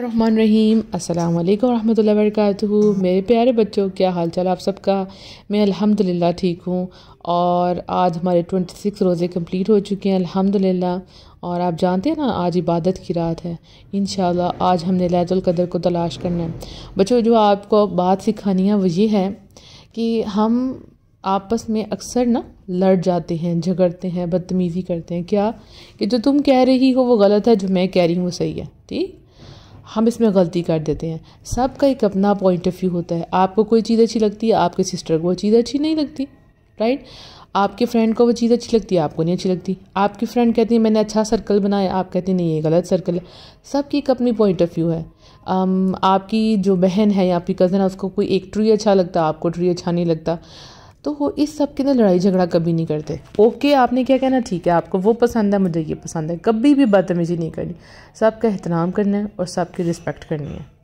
रहमान रहीम अस्सलाम वालेकुम रहमतुल्लाहि वरकatuह मेरे प्यारे बच्चों क्या हाल चाल आप सबका मैं अल्हम्दुलिल्लाह ठीक हूँ और आज हमारे ट्वेंटी सिक्स रोज़े कंप्लीट हो चुके हैं अल्हम्दुलिल्लाह और आप जानते हैं ना आज इबादत की रात है इन आज हमने लैतुल्कदर को तलाश करना है बच्चों जो आपको बात सिखानी है वो ये है कि हम आपस में अक्सर ना लड़ जाते हैं झगड़ते हैं बदतमीज़ी करते हैं क्या कि जो तुम कह रही हो वो गलत है जो मैं कह रही हूँ वो सही है ठीक हम इसमें गलती कर देते हैं सबका एक अपना पॉइंट ऑफ व्यू होता है आपको कोई चीज़ अच्छी लगती है आपके सिस्टर को वो चीज़ अच्छी नहीं लगती राइट आपके फ्रेंड को वो चीज़ अच्छी लगती है आपको नहीं अच्छी लगती आपकी फ्रेंड कहती है मैंने अच्छा सर्कल बनाया आप कहते हैं नहीं ये गलत सर्कल है सबकी एक अपनी पॉइंट ऑफ व्यू है आपकी जो बहन है या आपकी कज़न है उसको कोई एक ट्री अच्छा लगता आपको ट्री अच्छा नहीं लगता तो वो इस सब के लिए लड़ाई झगड़ा कभी नहीं करते ओके आपने क्या कहना ठीक है आपको वो पसंद है मुझे ये पसंद है कभी भी बदतमीजी नहीं करनी सबका एहतराम करना है और सबकी रिस्पेक्ट करनी है